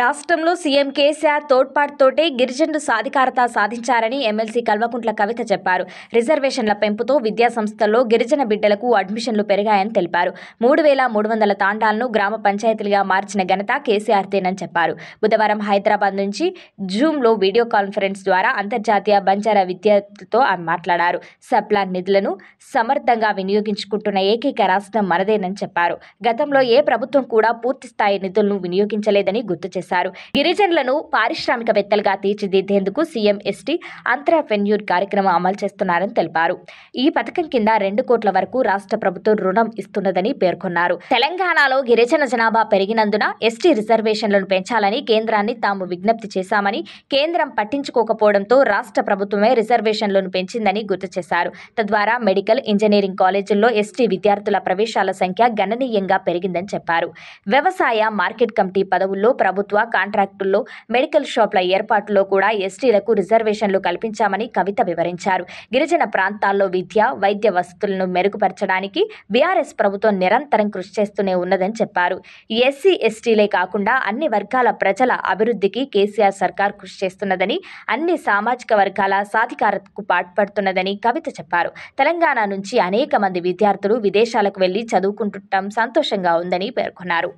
రాష్ట్రంలో సీఎం కేసీఆర్ తోడ్పాటుతోటే గిరిజనులు సాధికారత సాధించారని ఎమ్మెల్సీ కల్వకుంట్ల కవిత చెప్పారు రిజర్వేషన్ల పెంపుతో విద్యాసంస్థల్లో గిరిజన బిడ్డలకు అడ్మిషన్లు పెరిగాయని తెలిపారు మూడు వేల మూడు వందల తాండాలను గ్రామ పంచాయతీలుగా మార్చిన ఘనత కేసీఆర్దేనని చెప్పారు బుధవారం హైదరాబాద్ నుంచి జూమ్లో వీడియో కాన్ఫరెన్స్ ద్వారా అంతర్జాతీయ బంజారా విద్యార్థులతో ఆమె మాట్లాడారు సప్లాన్ నిధులను సమర్థంగా వినియోగించుకుంటున్న ఏకైక రాష్ట్రం మనదేనని చెప్పారు గతంలో ఏ ప్రభుత్వం కూడా పూర్తిస్థాయి నిధులను వినియోగించలేదని గుర్తు చేశారు చేశారు గిరిజనులను పారిశ్రామికవేత్తలుగా తీర్చిదిద్దేందుకు సీఎం ఎస్టీ అంతరాపెన్యూర్ కార్యక్రమం అమలు చేస్తున్నారని తెలిపారు ఈ పథకం కింద రెండు కోట్ల వరకు రాష్ట్ర ప్రభుత్వం రుణం ఇస్తున్నదని పేర్కొన్నారు తెలంగాణలో గిరిజన జనాభా పెరిగినందున ఎస్టీ రిజర్వేషన్లను పెంచాలని కేంద్రాన్ని తాము విజ్ఞప్తి చేశామని కేంద్రం పట్టించుకోకపోవడంతో రాష్ట్ర ప్రభుత్వమే రిజర్వేషన్లను పెంచిందని గుర్తు చేశారు తద్వారా మెడికల్ ఇంజనీరింగ్ కాలేజీల్లో ఎస్టీ విద్యార్థుల ప్రవేశాల సంఖ్య గణనీయంగా పెరిగిందని చెప్పారు వ్యవసాయ మార్కెట్ కమిటీ పదవుల్లో ప్రభుత్వం ప్రభుత్వ కాంట్రాక్టుల్లో మెడికల్ షాప్ల ఏర్పాటులో కూడా ఎస్టీలకు రిజర్వేషన్లు కల్పించామని కవిత వివరించారు గిరిజన ప్రాంతాల్లో విద్య వైద్య వసతులను మెరుగుపరచడానికి బీఆర్ఎస్ ప్రభుత్వం నిరంతరం కృషి చేస్తూనే ఉన్నదని చెప్పారు ఎస్సీ ఎస్టీలే కాకుండా అన్ని వర్గాల ప్రజల అభివృద్ధికి కేసీఆర్ సర్కార్ కృషి చేస్తున్నదని అన్ని సామాజిక వర్గాల సాధికారతకు పాటుపడుతున్నదని కవిత చెప్పారు తెలంగాణ నుంచి అనేక మంది విద్యార్థులు విదేశాలకు వెళ్లి చదువుకుంటుండటం సంతోషంగా ఉందని పేర్కొన్నారు